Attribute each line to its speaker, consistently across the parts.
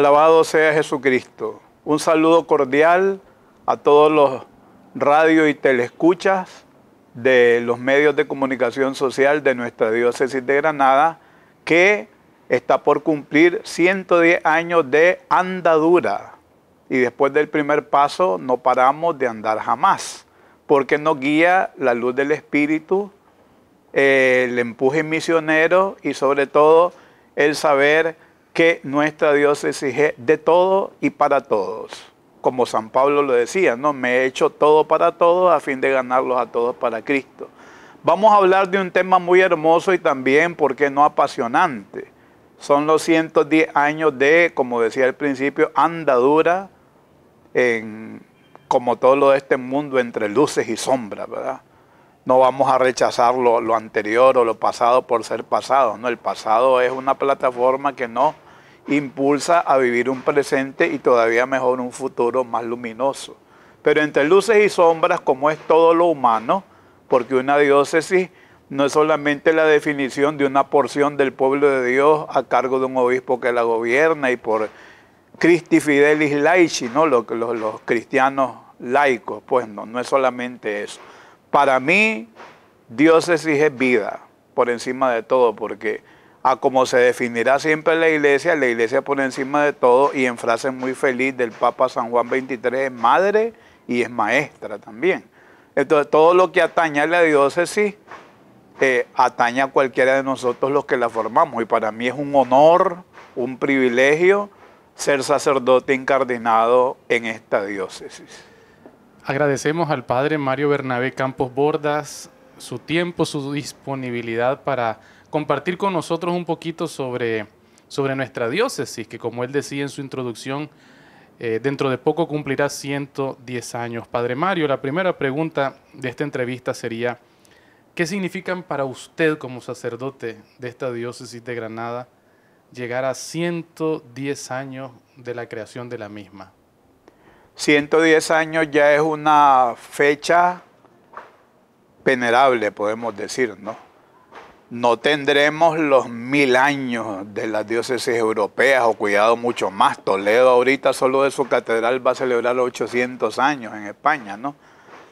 Speaker 1: Alabado sea Jesucristo. Un saludo cordial a todos los radio y telescuchas de los medios de comunicación social de nuestra diócesis de Granada, que está por cumplir 110 años de andadura. Y después del primer paso no paramos de andar jamás, porque nos guía la luz del Espíritu, el empuje misionero y sobre todo el saber que nuestra Dios exige de todo y para todos. Como San Pablo lo decía, ¿no? Me he hecho todo para todos a fin de ganarlos a todos para Cristo. Vamos a hablar de un tema muy hermoso y también, ¿por qué no apasionante? Son los 110 años de, como decía al principio, andadura en, como todo lo de este mundo entre luces y sombras, ¿verdad? no vamos a rechazar lo, anterior o lo pasado por ser pasado. No, el pasado es una plataforma que nos impulsa a vivir un presente y todavía mejor un futuro más luminoso. Pero entre luces y sombras, como es todo lo humano, porque una diócesis no es solamente la definición de una porción del pueblo de Dios a cargo de un obispo que la gobierna y por Christi Fidelis Laici, ¿no? Los, los, los cristianos laicos, pues no, no es solamente eso. Para mí, Dios exige vida por encima de todo, porque a como se definirá siempre la iglesia, la iglesia por encima de todo, y en frase muy feliz del Papa San Juan 23, es madre y es maestra también. Entonces, todo lo que eh, atañe a la diócesis ataña a cualquiera de nosotros los que la formamos. Y para mí es un honor, un privilegio ser sacerdote incardinado en esta diócesis.
Speaker 2: Agradecemos al padre Mario Bernabé Campos Bordas su tiempo, su disponibilidad para compartir con nosotros un poquito sobre, sobre nuestra diócesis, que como él decía en su introducción, eh, dentro de poco cumplirá 110 años. Padre Mario, la primera pregunta de esta entrevista sería, ¿qué significan para usted como sacerdote de esta diócesis de Granada llegar a 110 años de la creación de la misma?
Speaker 1: 110 años ya es una fecha venerable, podemos decir, ¿no? No tendremos los mil años de las diócesis europeas, o cuidado mucho más. Toledo ahorita solo de su catedral va a celebrar 800 años en España, ¿no?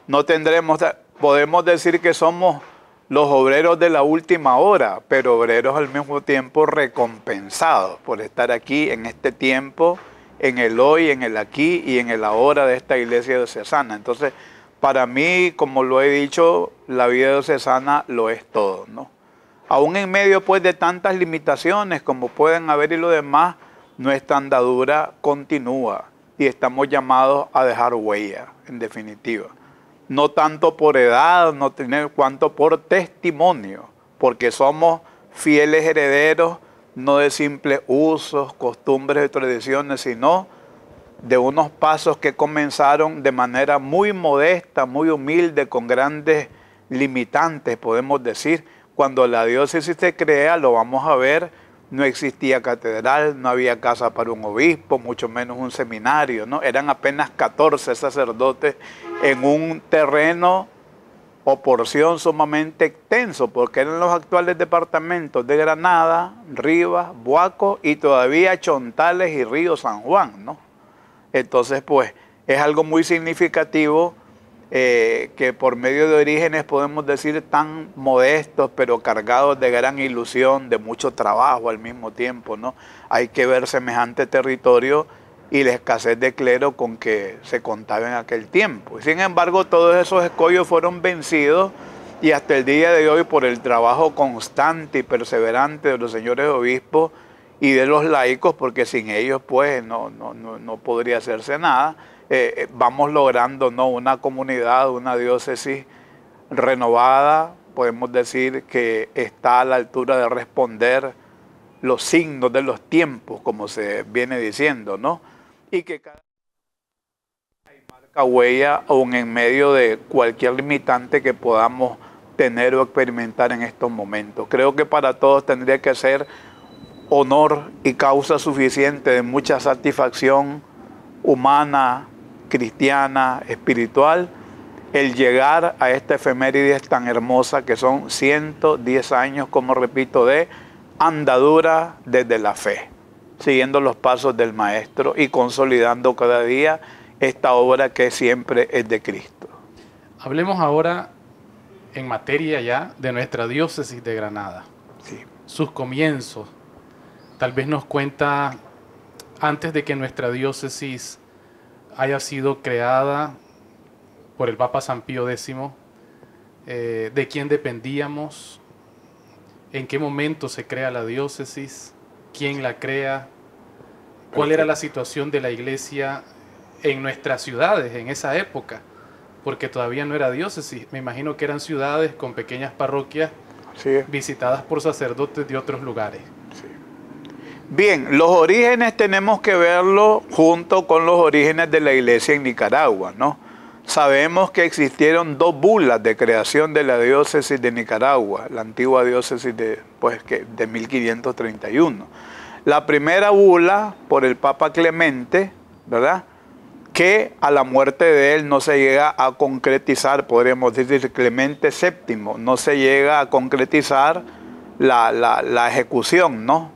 Speaker 1: No tendremos, podemos decir que somos los obreros de la última hora, pero obreros al mismo tiempo recompensados por estar aquí en este tiempo en el hoy, en el aquí y en el ahora de esta iglesia de diocesana. Entonces, para mí, como lo he dicho, la vida de diocesana lo es todo, ¿no? Aún en medio pues de tantas limitaciones como pueden haber y lo demás, nuestra andadura continúa y estamos llamados a dejar huella, en definitiva. No tanto por edad, no tener cuanto por testimonio, porque somos fieles herederos no de simples usos, costumbres y tradiciones, sino de unos pasos que comenzaron de manera muy modesta, muy humilde, con grandes limitantes, podemos decir. Cuando la diócesis se crea, lo vamos a ver, no existía catedral, no había casa para un obispo, mucho menos un seminario, ¿no? Eran apenas 14 sacerdotes en un terreno o porción sumamente extenso, porque eran los actuales departamentos de Granada, Rivas, Buaco y todavía Chontales y Río San Juan, ¿no? Entonces, pues, es algo muy significativo eh, que por medio de orígenes podemos decir tan modestos, pero cargados de gran ilusión, de mucho trabajo al mismo tiempo, ¿no? Hay que ver semejante territorio y la escasez de clero con que se contaba en aquel tiempo. Sin embargo, todos esos escollos fueron vencidos y hasta el día de hoy por el trabajo constante y perseverante de los señores obispos y de los laicos, porque sin ellos pues no, no, podría hacerse nada, eh, eh, vamos logrando ¿no? una comunidad, una diócesis renovada, podemos decir que está a la altura de responder los signos de los tiempos, como se viene diciendo, ¿no? y que cada hay marca huella aún en medio de cualquier limitante que podamos tener o experimentar en estos momentos. Creo que para todos tendría que ser honor y causa suficiente de mucha satisfacción humana, cristiana, espiritual, el llegar a esta efeméride tan hermosa que son 110 años, como repito, de andadura desde la fe siguiendo los pasos del Maestro y consolidando cada día esta obra que siempre es de Cristo.
Speaker 2: Hablemos ahora en materia ya de nuestra diócesis de Granada. Sí. Sus comienzos. Tal vez nos cuenta antes de que nuestra diócesis haya sido creada por el Papa San Pío X, eh, de quién dependíamos, en qué momento se crea la diócesis, quién la crea, cuál era la situación de la iglesia en nuestras ciudades en esa época, porque todavía no era diócesis, me imagino que eran ciudades con pequeñas parroquias visitadas por sacerdotes de otros lugares.
Speaker 1: Bien, los orígenes tenemos que verlo junto con los orígenes de la iglesia en Nicaragua, ¿no? Sabemos que existieron dos bulas de creación de la diócesis de Nicaragua, la antigua diócesis de, pues, que de 1531 la primera bula por el Papa Clemente, ¿verdad? Que a la muerte de él no se llega a concretizar, podríamos decir Clemente VII, no se llega a concretizar la, ejecución, ¿no?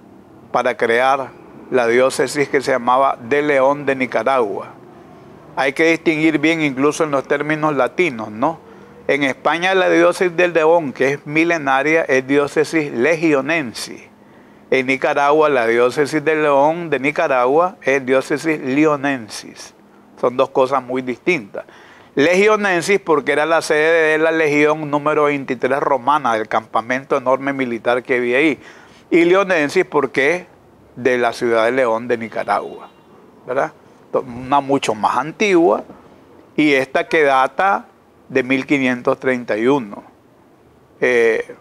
Speaker 1: Para crear la diócesis que se llamaba de León de Nicaragua. Hay que distinguir bien incluso en los términos latinos, ¿no? En España la diócesis del León, que es milenaria, es diócesis legionensis. En Nicaragua, la diócesis de León de Nicaragua es diócesis leonensis. Son dos cosas muy distintas. Legionensis porque era la sede de la legión número 23 romana, del campamento enorme militar que había ahí. Y leonensis porque de la ciudad de León de Nicaragua. Una mucho más antigua y esta que data de 1531. Eh,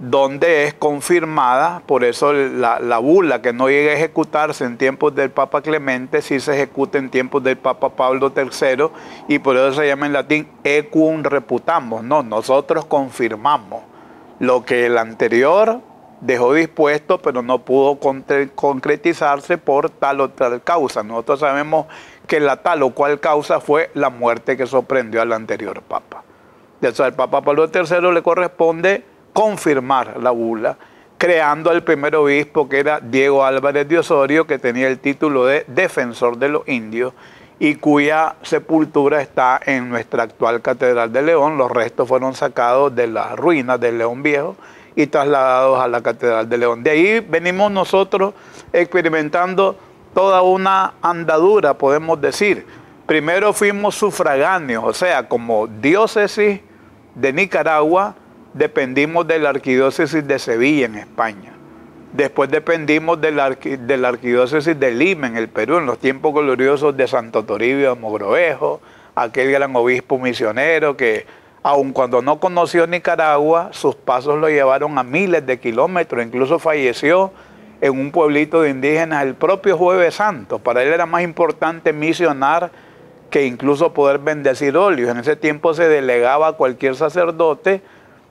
Speaker 1: donde es confirmada, por eso la, bula que no llega a ejecutarse en tiempos del Papa Clemente, sí se ejecuta en tiempos del Papa Pablo III, y por eso se llama en latín equum reputamos, no, nosotros confirmamos lo que el anterior dejó dispuesto, pero no pudo concretizarse por tal o tal causa. Nosotros sabemos que la tal o cual causa fue la muerte que sorprendió al anterior Papa. De eso al Papa Pablo III le corresponde confirmar la bula, creando al primer obispo que era Diego Álvarez de Osorio, que tenía el título de defensor de los indios y cuya sepultura está en nuestra actual Catedral de León. Los restos fueron sacados de las ruinas del León Viejo y trasladados a la Catedral de León. De ahí venimos nosotros experimentando toda una andadura, podemos decir. Primero fuimos sufragáneos, o sea, como diócesis de Nicaragua, dependimos de la arquidiócesis de Sevilla en España. Después dependimos de la, arquidiócesis de Lima en el Perú, en los tiempos gloriosos de Santo Toribio de Mogrovejo, aquel gran obispo misionero que, aun cuando no conoció Nicaragua, sus pasos lo llevaron a miles de kilómetros, incluso falleció en un pueblito de indígenas el propio Jueves Santo. Para él era más importante misionar que incluso poder bendecir óleos. En ese tiempo se delegaba a cualquier sacerdote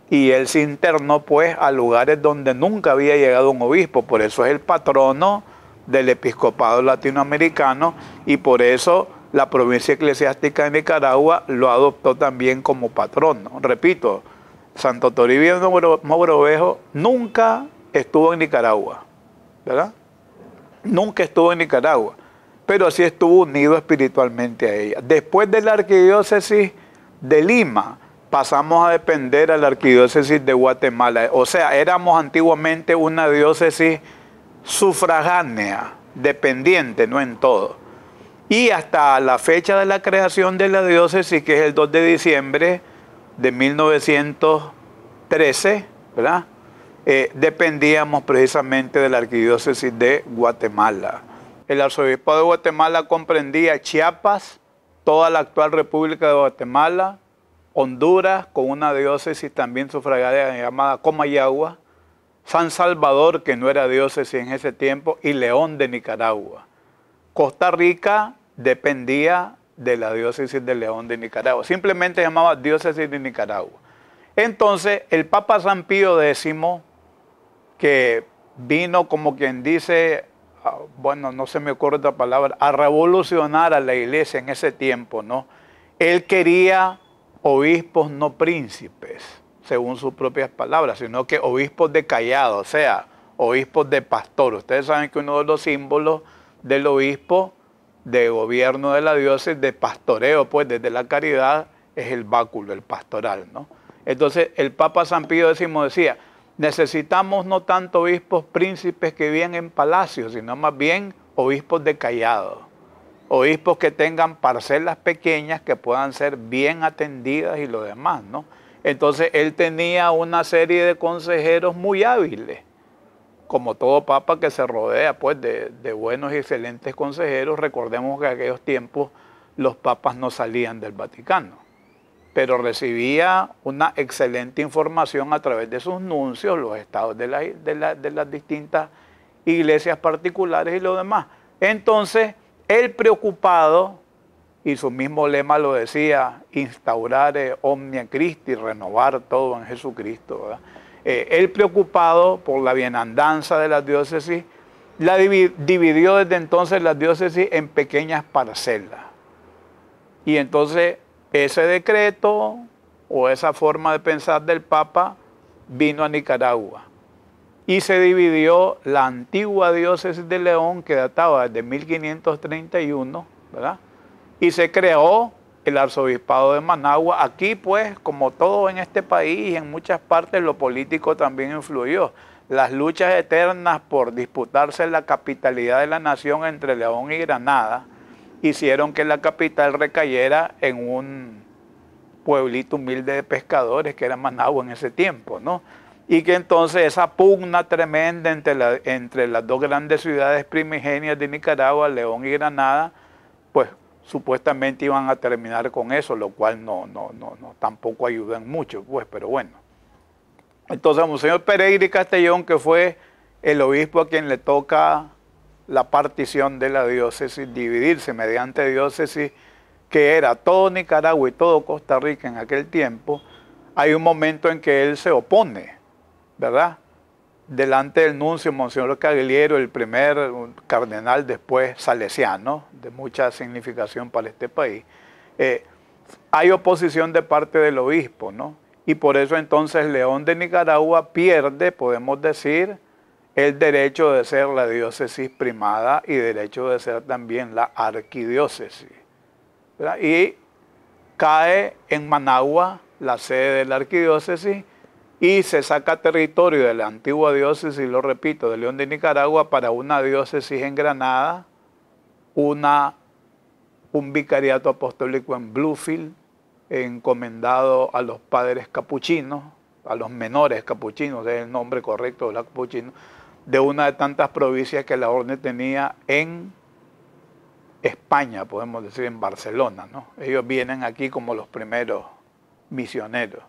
Speaker 1: y él se internó pues a lugares donde nunca había llegado un obispo, por eso es el patrono del episcopado latinoamericano y por eso la provincia eclesiástica de Nicaragua lo adoptó también como patrono. Repito, Santo Toribio Mogrovejo nunca estuvo en Nicaragua, ¿verdad? Nunca estuvo en Nicaragua, pero sí estuvo unido espiritualmente a ella. Después de la arquidiócesis de Lima, pasamos a depender a la arquidiócesis de Guatemala. O sea, éramos antiguamente una diócesis sufragánea, dependiente, no en todo. Y hasta la fecha de la creación de la diócesis, que es el 2 de diciembre de 1913, eh, dependíamos precisamente de la arquidiócesis de Guatemala. El arzobispo de Guatemala comprendía Chiapas, toda la actual República de Guatemala, Honduras, con una diócesis también sufragada llamada Comayagua, San Salvador, que no era diócesis en ese tiempo, y León de Nicaragua. Costa Rica dependía de la diócesis de León de Nicaragua, simplemente llamaba diócesis de Nicaragua. Entonces, el Papa San Pío X, que vino como quien dice, ah, bueno, no se me ocurre otra palabra, a revolucionar a la iglesia en ese tiempo, ¿no? Él quería obispos no príncipes, según sus propias palabras, sino que obispos de callado, o sea, obispos de pastor. Ustedes saben que uno de los símbolos del obispo de gobierno de la diócesis, de pastoreo, pues desde la caridad, es el báculo, el pastoral, ¿no? Entonces, el Papa San Pío X decía, necesitamos no tanto obispos príncipes que vivían en palacios, sino más bien obispos de callado obispos que tengan parcelas pequeñas que puedan ser bien atendidas y lo demás, ¿no? Entonces él tenía una serie de consejeros muy hábiles, como todo papa que se rodea pues de, buenos y excelentes consejeros. Recordemos que en aquellos tiempos los papas no salían del Vaticano, pero recibía una excelente información a través de sus nuncios, los estados de, de las distintas iglesias particulares y lo demás. Entonces, el preocupado, y su mismo lema lo decía, instaurar eh, omnia Christi, renovar todo en Jesucristo. Eh, el preocupado por la bienandanza de la diócesis, la dividió desde entonces la diócesis en pequeñas parcelas. Y entonces ese decreto o esa forma de pensar del Papa vino a Nicaragua y se dividió la antigua diócesis de León, que databa desde 1531, ¿verdad? Y se creó el arzobispado de Managua. Aquí, pues, como todo en este país y en muchas partes, lo político también influyó. Las luchas eternas por disputarse la capitalidad de la nación entre León y Granada hicieron que la capital recayera en un pueblito humilde de pescadores que era Managua en ese tiempo, ¿no? y que entonces esa pugna tremenda entre, la, entre las dos grandes ciudades primigenias de Nicaragua, León y Granada, pues supuestamente iban a terminar con eso, lo cual no, no, no, no tampoco ayudan mucho, pues, pero bueno. Entonces, Monseñor Pereira y Castellón, que fue el obispo a quien le toca la partición de la diócesis, dividirse mediante diócesis, que era todo Nicaragua y todo Costa Rica en aquel tiempo, hay un momento en que él se opone ¿verdad? Delante del nuncio, Monseñor Cagliero, el primer cardenal después salesiano, de mucha significación para este país, eh, hay oposición de parte del obispo, ¿no? Y por eso entonces León de Nicaragua pierde, podemos decir, el derecho de ser la diócesis primada y derecho de ser también la arquidiócesis. Y cae en Managua la sede de la arquidiócesis y se saca territorio de la antigua diócesis, lo repito, de León de Nicaragua para una diócesis en Granada, una, un vicariato apostólico en Bluefield, encomendado a los padres capuchinos, a los menores capuchinos, es el nombre correcto de los capuchinos, de una de tantas provincias que la orden tenía en España, podemos decir, en Barcelona. ¿no? Ellos vienen aquí como los primeros misioneros.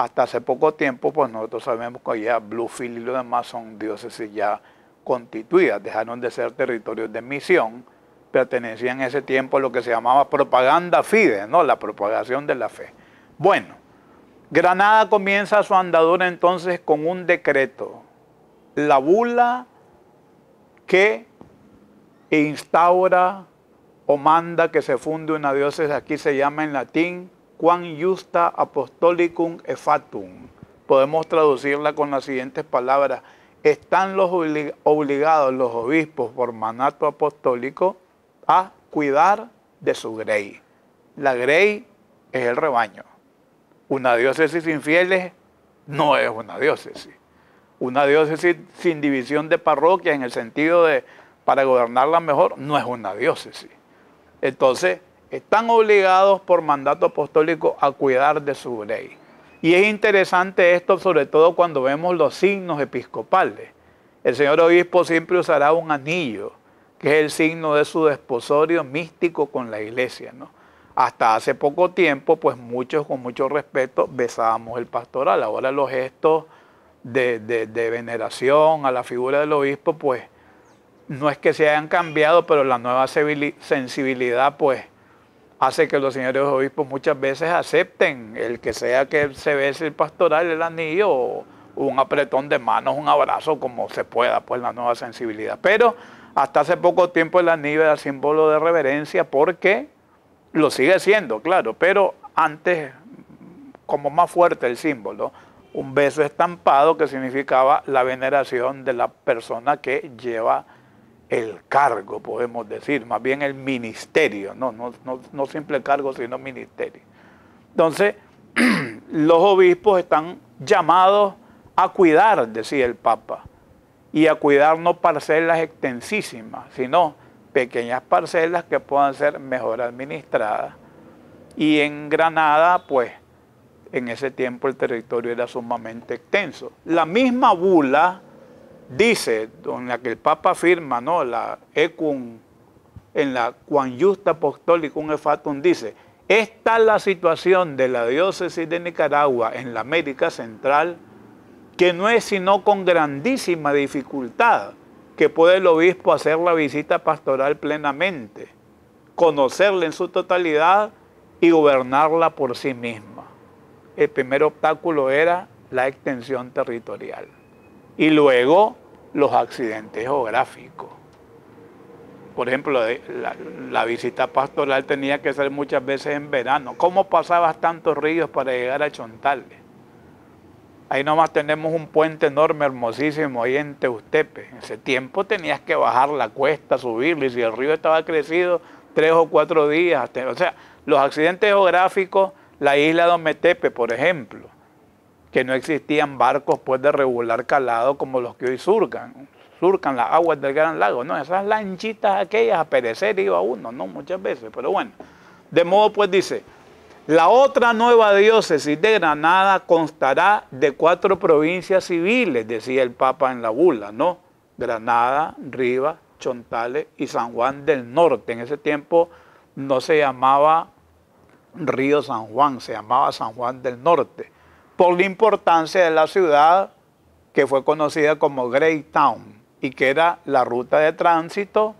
Speaker 1: Hasta hace poco tiempo, pues nosotros sabemos que allá Bluefield y lo demás son diócesis ya constituidas, dejaron de ser territorios de misión, pertenecían en ese tiempo a lo que se llamaba propaganda fide, ¿no? La propagación de la fe. Bueno, Granada comienza su andadura entonces con un decreto, la bula que instaura o manda que se funde una diócesis, aquí se llama en latín quam justa apostolicum e fatum. Podemos traducirla con las siguientes palabras. Están los obligados los obispos por manato apostólico a cuidar de su grey. La grey es el rebaño. Una diócesis sin fieles no es una diócesis. Una diócesis sin división de parroquias en el sentido de para gobernarla mejor no es una diócesis. Entonces, están obligados por mandato apostólico a cuidar de su ley. Y es interesante esto, sobre todo cuando vemos los signos episcopales. El señor obispo siempre usará un anillo, que es el signo de su desposorio místico con la iglesia. ¿no? Hasta hace poco tiempo, pues muchos con mucho respeto besábamos el pastoral. Ahora los gestos de, de veneración a la figura del obispo, pues no es que se hayan cambiado, pero la nueva sensibilidad, pues hace que los señores obispos muchas veces acepten el que sea que se bese el pastoral, el anillo, un apretón de manos, un abrazo, como se pueda, pues la nueva sensibilidad. Pero hasta hace poco tiempo el anillo era símbolo de reverencia porque lo sigue siendo, claro, pero antes como más fuerte el símbolo, un beso estampado que significaba la veneración de la persona que lleva el cargo, podemos decir, más bien el ministerio, no, no, no, no simple cargo, sino ministerio. Entonces, los obispos están llamados a cuidar, decía el Papa, y a cuidar no parcelas extensísimas, sino pequeñas parcelas que puedan ser mejor administradas. Y en Granada, pues, en ese tiempo el territorio era sumamente extenso. La misma bula dice, en la que el Papa afirma, ¿no? La en la Quan Justa un Efatum dice, esta es la situación de la diócesis de Nicaragua en la América Central, que no es sino con grandísima dificultad que puede el obispo hacer la visita pastoral plenamente, conocerla en su totalidad y gobernarla por sí misma. El primer obstáculo era la extensión territorial. Y luego los accidentes geográficos. Por ejemplo, eh, la, visita pastoral tenía que ser muchas veces en verano. ¿Cómo pasabas tantos ríos para llegar a Chontales? Ahí nomás tenemos un puente enorme, hermosísimo, ahí en Teustepe. En ese tiempo tenías que bajar la cuesta, subirlo, y si el río estaba crecido, tres o cuatro días. O sea, los accidentes geográficos, la isla de Ometepe, por ejemplo que no existían barcos pues, de regular calado como los que hoy surcan, surcan las aguas del Gran Lago, no, esas lanchitas aquellas a perecer iba uno, no muchas veces, pero bueno, de modo pues dice, la otra nueva diócesis de Granada constará de cuatro provincias civiles, decía el Papa en la bula, ¿no? Granada, Rivas, Chontales y San Juan del Norte. En ese tiempo no se llamaba Río San Juan, se llamaba San Juan del Norte por la importancia de la ciudad que fue conocida como Great Town y que era la ruta de tránsito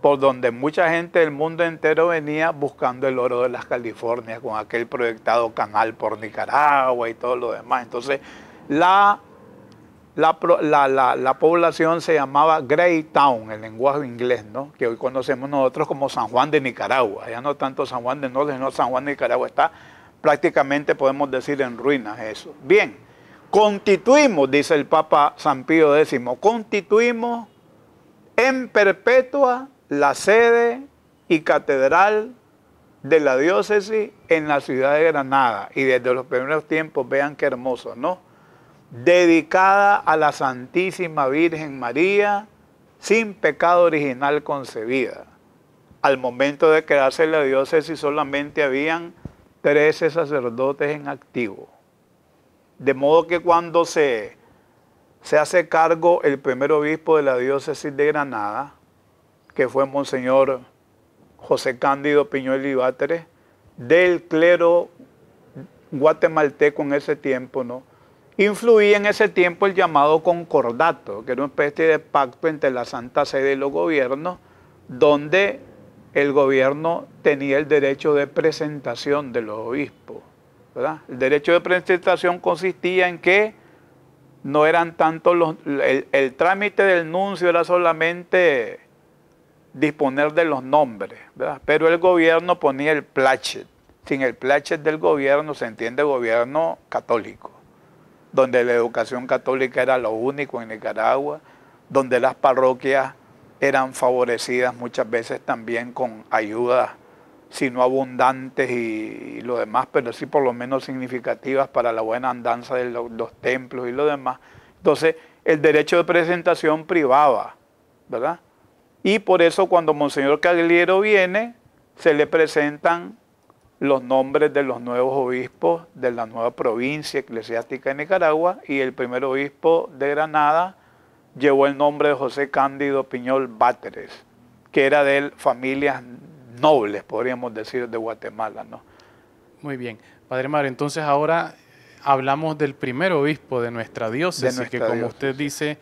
Speaker 1: por donde mucha gente del mundo entero venía buscando el oro de las Californias con aquel proyectado canal por Nicaragua y todo lo demás. Entonces, la, la, población se llamaba Great Town, el lenguaje inglés, ¿no? que hoy conocemos nosotros como San Juan de Nicaragua. Ya no tanto San Juan de Norte, sino San Juan de Nicaragua está prácticamente podemos decir en ruinas eso. Bien, constituimos, dice el Papa San Pío X, constituimos en perpetua la sede y catedral de la diócesis en la ciudad de Granada. Y desde los primeros tiempos, vean qué hermoso, ¿no? Dedicada a la Santísima Virgen María, sin pecado original concebida. Al momento de crearse la diócesis solamente habían 13 sacerdotes en activo. De modo que cuando se, se hace cargo el primer obispo de la diócesis de Granada, que fue Monseñor José Cándido Piñuel Ibáteres, del clero guatemalteco en ese tiempo, ¿no? Influía en ese tiempo el llamado concordato, que era una especie de pacto entre la Santa Sede y los gobiernos, donde el gobierno tenía el derecho de presentación de los obispos. El derecho de presentación consistía en que no eran tanto los... El, trámite del nuncio era solamente disponer de los nombres, pero el gobierno ponía el pláchet. Sin el pláchet del gobierno se entiende gobierno católico, donde la educación católica era lo único en Nicaragua, donde las parroquias eran favorecidas muchas veces también con ayudas, si no abundantes y, lo demás, pero sí por lo menos significativas para la buena andanza de los, templos y lo demás. Entonces, el derecho de presentación privaba, ¿verdad? Y por eso cuando Monseñor Cagliero viene, se le presentan los nombres de los nuevos obispos de la nueva provincia eclesiástica de Nicaragua y el primer obispo de Granada llevó el nombre de José Cándido Piñol Báteres, que era de él, familias nobles, podríamos decir, de Guatemala. ¿no?
Speaker 2: Muy bien. Padre Mar. entonces ahora eh, hablamos del primer obispo de nuestra diócesis, que como usted dice,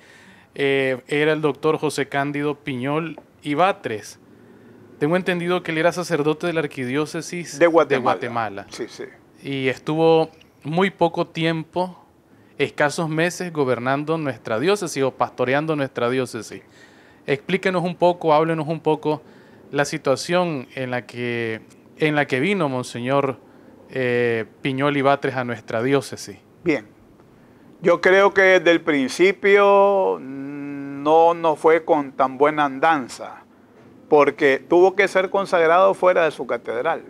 Speaker 2: eh, era el doctor José Cándido Piñol y Tengo entendido que él era sacerdote de la arquidiócesis de Guatemala. De Guatemala. Sí, sí. Y estuvo muy poco tiempo escasos meses gobernando nuestra diócesis o pastoreando nuestra diócesis. Explíquenos un poco, háblenos un poco la situación en la que, en la que vino Monseñor eh, Piñol y Batres a nuestra diócesis.
Speaker 1: Bien, yo creo que desde el principio no nos fue con tan buena andanza, porque tuvo que ser consagrado fuera de su catedral.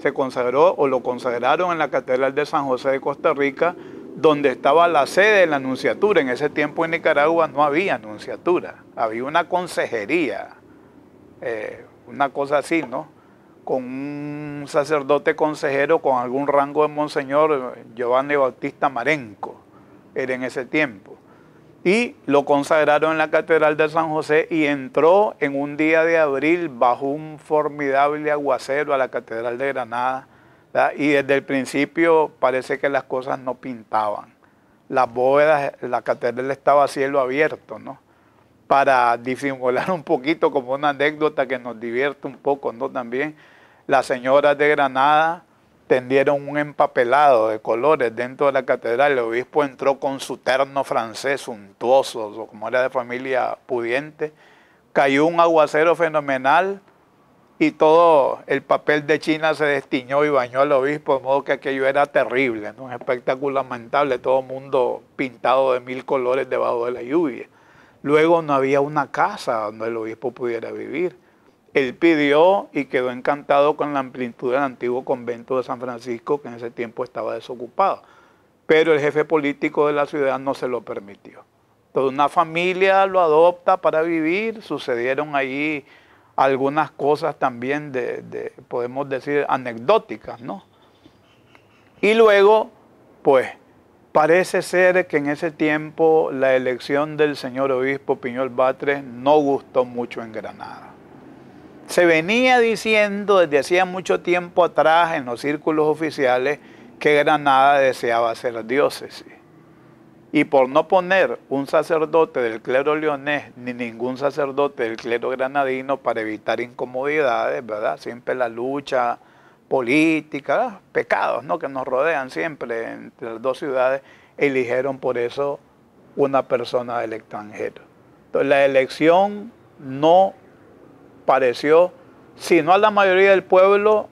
Speaker 1: Se consagró o lo consagraron en la Catedral de San José de Costa Rica donde estaba la sede de la anunciatura En ese tiempo en Nicaragua no había anunciatura, había una consejería, eh, una cosa así, ¿no? Con un sacerdote consejero con algún rango de Monseñor eh, Giovanni Bautista Marenco, era en ese tiempo. Y lo consagraron en la Catedral de San José y entró en un día de abril bajo un formidable aguacero a la Catedral de Granada y desde el principio parece que las cosas no pintaban. Las bóvedas, la catedral estaba a cielo abierto, ¿no? Para disimular un poquito, como una anécdota que nos divierte un poco, ¿no? También las señoras de Granada tendieron un empapelado de colores dentro de la catedral. El obispo entró con su terno francés suntuoso, como era de familia pudiente. Cayó un aguacero fenomenal y todo el papel de China se destiñó y bañó al obispo, de modo que aquello era terrible, un espectáculo lamentable, todo el mundo pintado de mil colores debajo de la lluvia. Luego no había una casa donde el obispo pudiera vivir. Él pidió y quedó encantado con la amplitud del antiguo convento de San Francisco, que en ese tiempo estaba desocupado. Pero el jefe político de la ciudad no se lo permitió. Toda una familia lo adopta para vivir, sucedieron allí algunas cosas también de, podemos decir, anecdóticas, ¿no? Y luego, pues, parece ser que en ese tiempo la elección del señor obispo Piñol Batres no gustó mucho en Granada. Se venía diciendo desde hacía mucho tiempo atrás en los círculos oficiales que Granada deseaba ser diócesis. Y por no poner un sacerdote del clero leonés ni ningún sacerdote del clero granadino para evitar incomodidades, ¿verdad? Siempre la lucha política, pecados ¿no? que nos rodean siempre entre las dos ciudades, eligieron por eso una persona del extranjero. Entonces la elección no pareció, sino a la mayoría del pueblo,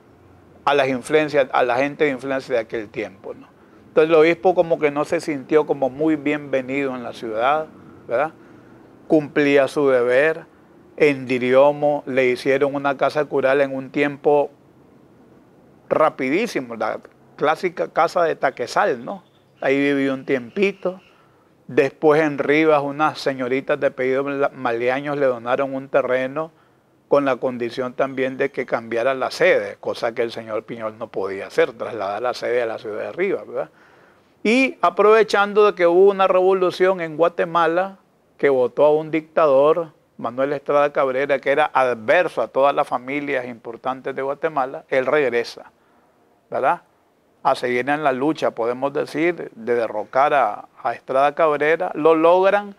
Speaker 1: a las influencias, a la gente de influencia de aquel tiempo. ¿no? Entonces el obispo como que no se sintió como muy bienvenido en la ciudad, ¿verdad? Cumplía su deber. En Diriomo le hicieron una casa cural en un tiempo rapidísimo, la clásica casa de Taquesal, ¿no? Ahí vivió un tiempito. Después en Rivas unas señoritas de pedido maleaños le donaron un terreno con la condición también de que cambiara la sede, cosa que el señor Piñol no podía hacer, trasladar la sede a la ciudad de Rivas, ¿verdad? Y aprovechando de que hubo una revolución en Guatemala que votó a un dictador, Manuel Estrada Cabrera, que era adverso a todas las familias importantes de Guatemala, él regresa, ¿verdad? A seguir en la lucha, podemos decir, de derrocar a, a Estrada Cabrera. Lo logran,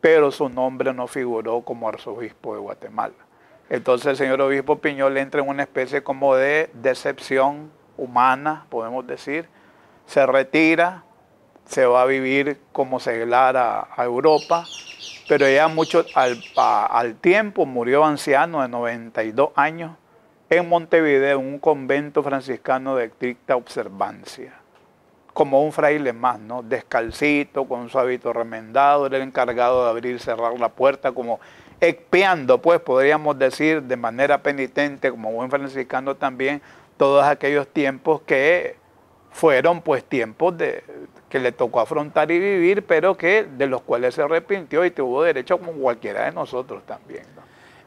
Speaker 1: pero su nombre no figuró como arzobispo de Guatemala. Entonces el señor obispo Piñol entra en una especie como de decepción humana, podemos decir, se retira, se va a vivir como seglar a, a Europa, pero ya mucho al, tiempo murió anciano de 92 años en Montevideo, en un convento franciscano de estricta observancia como un fraile más, ¿no? Descalcito, con su hábito remendado, era el encargado de abrir y cerrar la puerta, como expiando, pues podríamos decir de manera penitente, como buen franciscano también, todos aquellos tiempos que fueron pues tiempos de, que le tocó afrontar y vivir, pero que de los cuales se arrepintió y tuvo derecho como cualquiera de nosotros también.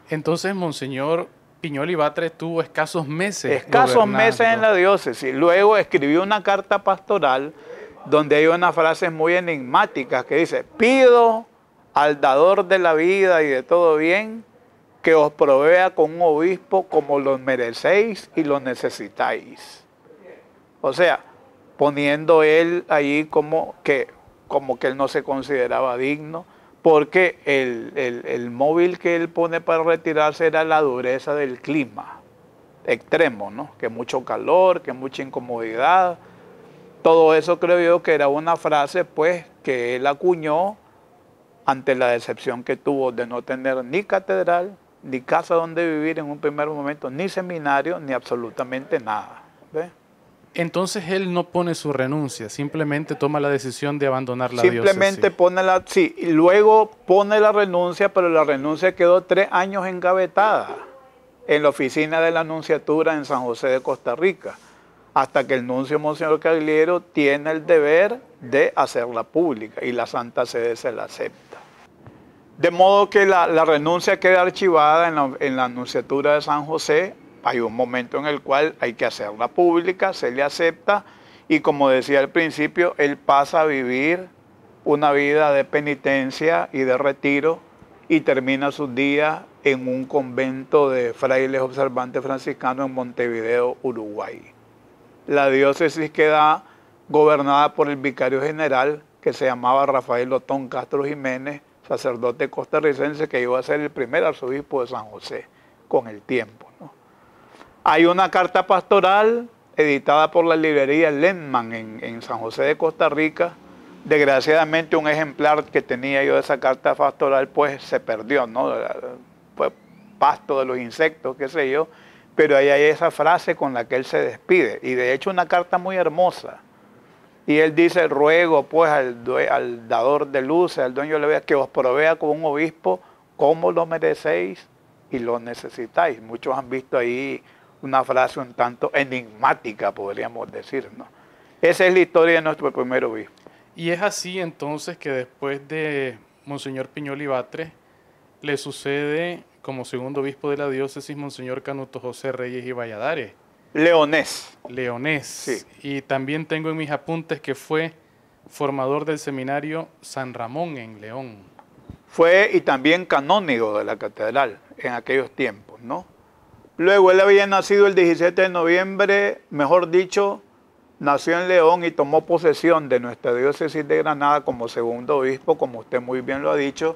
Speaker 2: Entonces, Monseñor Piñoli Batres tuvo escasos meses. Escasos meses
Speaker 1: en la diócesis. Luego escribió una carta pastoral donde hay unas frases muy enigmáticas que dice, pido al dador de la vida y de todo bien que os provea con un obispo como lo merecéis y lo necesitáis. O sea, poniendo él ahí como que, como que él no se consideraba digno, porque el, móvil que él pone para retirarse era la dureza del clima extremo, ¿no? Que mucho calor, que mucha incomodidad. Todo eso creo yo que era una frase, pues, que él acuñó ante la decepción que tuvo de no tener ni catedral, ni casa donde vivir en un primer momento, ni seminario, ni absolutamente nada.
Speaker 2: Entonces él no pone su renuncia, simplemente toma la decisión de abandonar la simplemente
Speaker 1: pone la, sí, y luego pone la renuncia, pero la renuncia quedó tres años engavetada en la oficina de la anunciatura en San José de Costa Rica, hasta que el nuncio Monseñor Cagliero tiene el deber de hacerla pública y la Santa Sede se la acepta. De modo que la, renuncia queda archivada en la, en la de San José hay un momento en el cual hay que hacerla pública, se le acepta y como decía al principio, él pasa a vivir una vida de penitencia y de retiro y termina sus días en un convento de frailes observantes franciscanos en Montevideo, Uruguay. La diócesis queda gobernada por el vicario general que se llamaba Rafael Otón Castro Jiménez, sacerdote costarricense que iba a ser el primer arzobispo de San José con el tiempo. Hay una carta pastoral editada por la librería Lenman en, San José de Costa Rica. Desgraciadamente un ejemplar que tenía yo de esa carta pastoral pues se perdió, ¿no? pasto de los insectos, qué sé yo. Pero ahí hay esa frase con la que él se despide. Y de hecho una carta muy hermosa. Y él dice, ruego pues al, al dador de luces, al dueño de la vida, que os provea con un obispo como lo merecéis y lo necesitáis. Muchos han visto ahí una frase un tanto enigmática, podríamos decir. ¿no? Esa es la historia de nuestro primer obispo.
Speaker 2: Y es así entonces que después de Monseñor y Batre, le sucede como segundo obispo de la diócesis Monseñor Canuto José Reyes y Valladares. Leonés. Leonés. Y también tengo en mis apuntes que fue formador del seminario San Ramón en León.
Speaker 1: Fue y también canónigo de la catedral en aquellos tiempos, ¿no? Luego él había nacido el 17 de noviembre, mejor dicho, nació en León y tomó posesión de nuestra diócesis de Granada como segundo obispo, como usted muy bien lo ha dicho,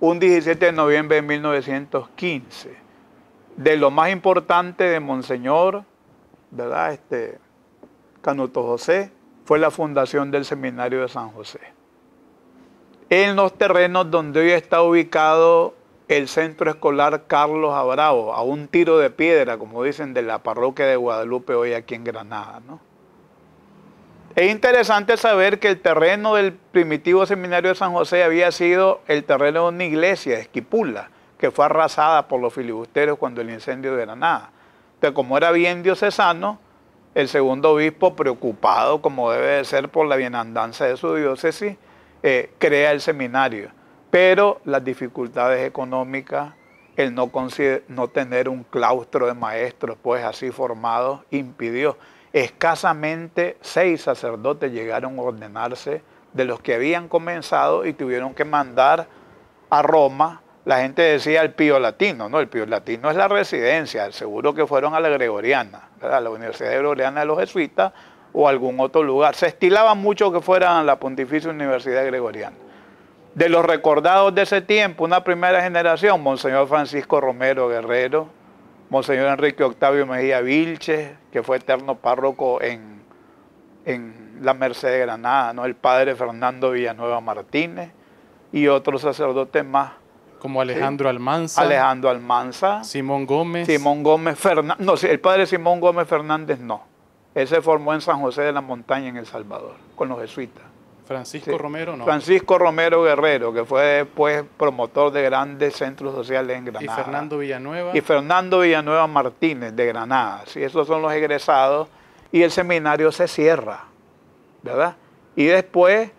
Speaker 1: un 17 de noviembre de 1915. De lo más importante de Monseñor, ¿verdad? Este, Canuto José, fue la fundación del Seminario de San José. En los terrenos donde hoy está ubicado el centro escolar Carlos Abravo a un tiro de piedra, como dicen, de la parroquia de Guadalupe hoy aquí en Granada. Es interesante saber que el terreno del primitivo seminario de San José había sido el terreno de una iglesia, Esquipula, que fue arrasada por los filibusteros cuando el incendio de Granada. Entonces, como era bien diocesano, el segundo obispo, preocupado como debe de ser por la bienandanza de su diócesis, eh, crea el seminario pero las dificultades económicas, el no, tener un claustro de maestros, pues así formados, impidió. Escasamente seis sacerdotes llegaron a ordenarse de los que habían comenzado y tuvieron que mandar a Roma. La gente decía el Pío Latino, ¿no? El Pío Latino es la residencia, seguro que fueron a la Gregoriana, a la Universidad Gregoriana de los Jesuitas o algún otro lugar. Se estilaba mucho que fueran a la Pontificia Universidad Gregoriana de los recordados de ese tiempo, una primera generación, Monseñor Francisco Romero Guerrero, Monseñor Enrique Octavio Mejía Vilches, que fue eterno párroco en, en la Merced de Granada, ¿no? el padre Fernando Villanueva Martínez y otros sacerdotes más. Como Alejandro
Speaker 2: Almanza. Alejandro
Speaker 1: Almanza. Simón Gómez. Simón Gómez Fernández. No, el padre Simón Gómez Fernández no. Él se formó en San José de la Montaña, en El Salvador, con los jesuitas. Francisco Romero, Francisco Romero Guerrero, que fue después pues promotor de grandes centros sociales en Granada. Y Fernando
Speaker 2: Villanueva. Y
Speaker 1: Fernando Villanueva Martínez de Granada. Sí, esos son los egresados. Y el seminario se cierra, ¿verdad?
Speaker 2: Y después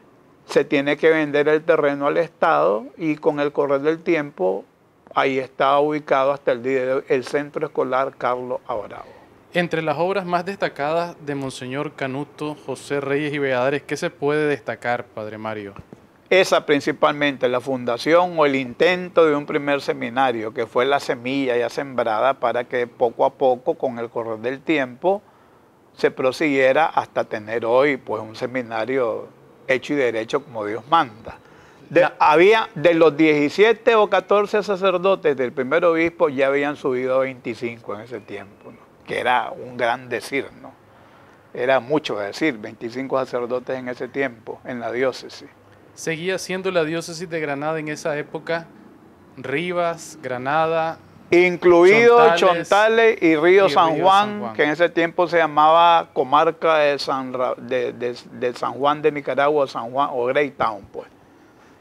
Speaker 2: se
Speaker 1: tiene que vender el terreno al Estado y con el correr del tiempo ahí está ubicado hasta el día de hoy el Centro Escolar Carlos Abrao.
Speaker 2: Entre las obras más destacadas de Monseñor Canuto José Reyes y Vegadares, ¿qué se puede destacar, Padre Mario?
Speaker 1: Esa principalmente, la fundación o el intento de un primer seminario, que fue la semilla ya sembrada para que poco a poco, con el correr del tiempo, se prosiguiera hasta tener hoy pues, un seminario hecho y derecho como Dios manda. había de los 17 o 14 sacerdotes del primer obispo, ya habían subido a 25 en ese tiempo. ¿no? que era un gran decir, ¿no? Era mucho decir, 25 sacerdotes en ese tiempo, en la diócesis.
Speaker 2: Seguía siendo la diócesis de Granada en esa época, Rivas, Granada.
Speaker 1: Incluido Chontales, y Río, San, Juan, que en ese tiempo se llamaba comarca de San, Juan de Nicaragua, San Juan o Greytown, pues.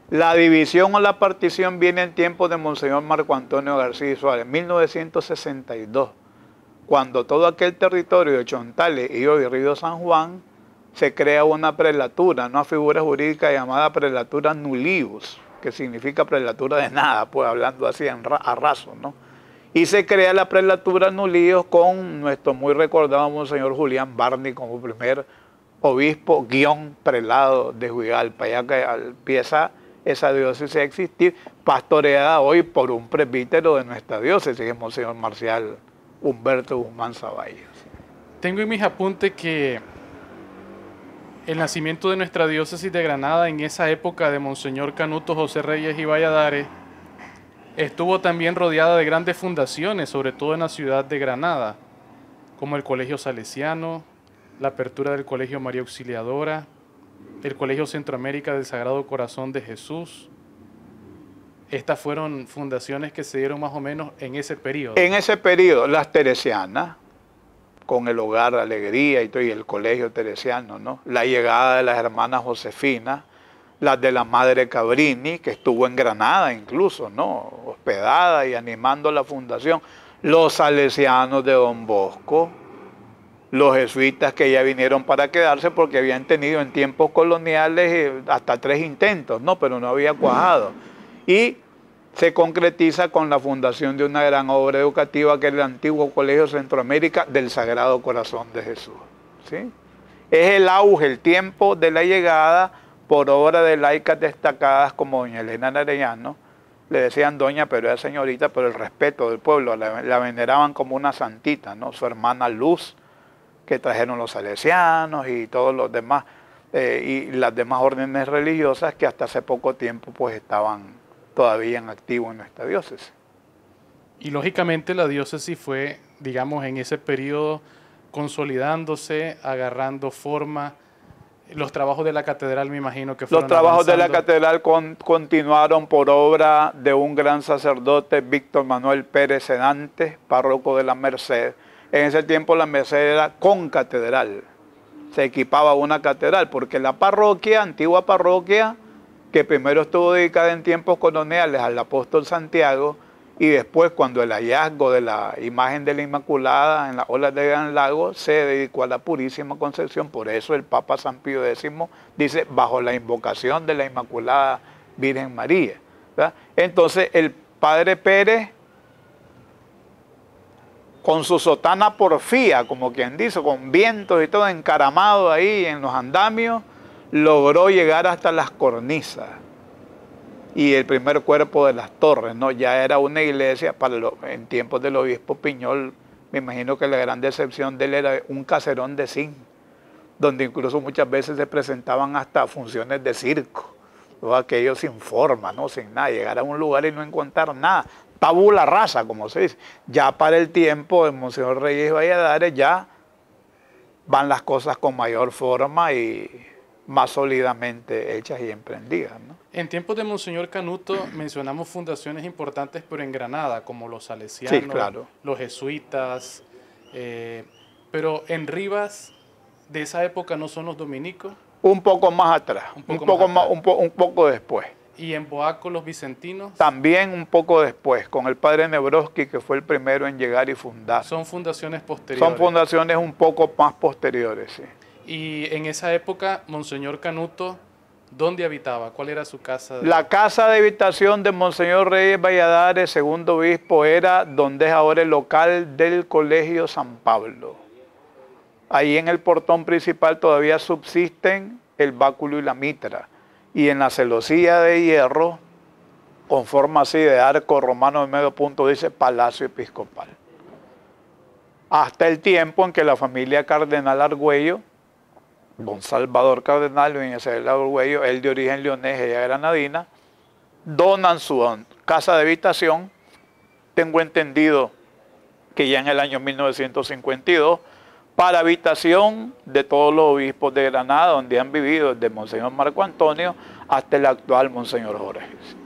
Speaker 1: La división o la partición viene en tiempos de Monseñor Marco Antonio García Suárez, 1962 cuando todo aquel territorio de Chontales y hoy Río San Juan, se crea una prelatura, una figura jurídica llamada prelatura nullius, que significa prelatura de nada, pues hablando así a raso, ¿no? Y se crea la prelatura nullius con nuestro muy recordado monseñor Julián Barney como primer obispo guión prelado de Juigalpa, ya que empieza esa diócesis a existir, pastoreada hoy por un presbítero de nuestra diócesis, el Monseñor Marcial Humberto Guzmán Zavallos.
Speaker 2: Tengo en mis apuntes que el nacimiento de nuestra diócesis de Granada en esa época de Monseñor Canuto José Reyes y Valladares estuvo también rodeada de grandes fundaciones, sobre todo en la ciudad de Granada, como el Colegio Salesiano, la apertura del Colegio María Auxiliadora, el Colegio Centroamérica del Sagrado Corazón de Jesús, estas fueron fundaciones que se dieron más o menos en ese periodo. En ese
Speaker 1: periodo, las teresianas, con el hogar de alegría y, todo, y el colegio teresiano, ¿no? La llegada de las hermanas Josefina, las de la madre Cabrini, que estuvo en Granada incluso, ¿no? Hospedada y animando la fundación. Los salesianos de Don Bosco, los jesuitas que ya vinieron para quedarse porque habían tenido en tiempos coloniales eh, hasta tres intentos, ¿no? Pero no había cuajado. Y se concretiza con la fundación de una gran obra educativa que es el antiguo Colegio Centroamérica del Sagrado Corazón de Jesús. ¿sí? Es el auge, el tiempo de la llegada por obra de laicas destacadas como doña Elena Narellano, le decían doña, pero era señorita, pero el respeto del pueblo, la, veneraban como una santita, ¿no? Su hermana Luz, que trajeron los salesianos y todos los demás, eh, y las demás órdenes religiosas que hasta hace poco tiempo pues estaban todavía en activo en nuestra diócesis.
Speaker 2: Y lógicamente la diócesis fue, digamos, en ese periodo consolidándose, agarrando forma. Los trabajos de la catedral me imagino que fueron Los trabajos de la
Speaker 1: catedral continuaron por obra de un gran sacerdote, Víctor Manuel Pérez enantes párroco de la Merced. En ese tiempo la Merced era con catedral, se equipaba una catedral, porque la parroquia, antigua parroquia, que primero estuvo dedicada en tiempos coloniales al apóstol Santiago y después cuando el hallazgo de la imagen de la Inmaculada en las olas del Gran Lago se dedicó a la Purísima Concepción. Por eso el Papa San Pío X dice bajo la invocación de la Inmaculada Virgen María. Entonces el Padre Pérez con su sotana porfía, como quien dice, con vientos y todo encaramado ahí en los andamios, logró llegar hasta las cornisas y el primer cuerpo de las torres, ¿no? Ya era una iglesia, para en tiempos del obispo Piñol, me imagino que la gran decepción de él era un caserón de zinc, donde incluso muchas veces se presentaban hasta funciones de circo, o aquello sin forma, ¿no? Sin nada, llegar a un lugar y no encontrar nada, tabula rasa, como se dice. Ya para el tiempo de Monseñor Reyes Valladares ya van las cosas con mayor forma y más sólidamente hechas y emprendidas.
Speaker 2: En tiempos de Monseñor Canuto mencionamos fundaciones importantes, pero en Granada, como los salesianos, los jesuitas, eh, pero en Rivas, de esa época no son los dominicos.
Speaker 1: Un poco más atrás, un poco, más, un, poco después.
Speaker 2: ¿Y en Boaco los vicentinos?
Speaker 1: También un poco después, con el padre Nebroski, que fue el primero en llegar y fundar. Son
Speaker 2: fundaciones posteriores. Son
Speaker 1: fundaciones un poco más posteriores, sí.
Speaker 2: Y en esa época, Monseñor Canuto, ¿dónde habitaba? ¿Cuál era su casa? La
Speaker 1: casa de habitación de Monseñor Reyes Valladares, segundo obispo, era donde es ahora el local del Colegio San Pablo. Ahí en el portón principal todavía subsisten el báculo y la mitra. Y en la celosía de hierro, con forma así de arco romano de medio punto, dice Palacio Episcopal. Hasta el tiempo en que la familia Cardenal Argüello Don Salvador Cardenal, el él de origen leonés, ella granadina, donan su casa de habitación. Tengo entendido que ya en el año 1952, para habitación de todos los obispos de Granada, donde han vivido desde Monseñor Marco Antonio hasta el actual Monseñor Jorge.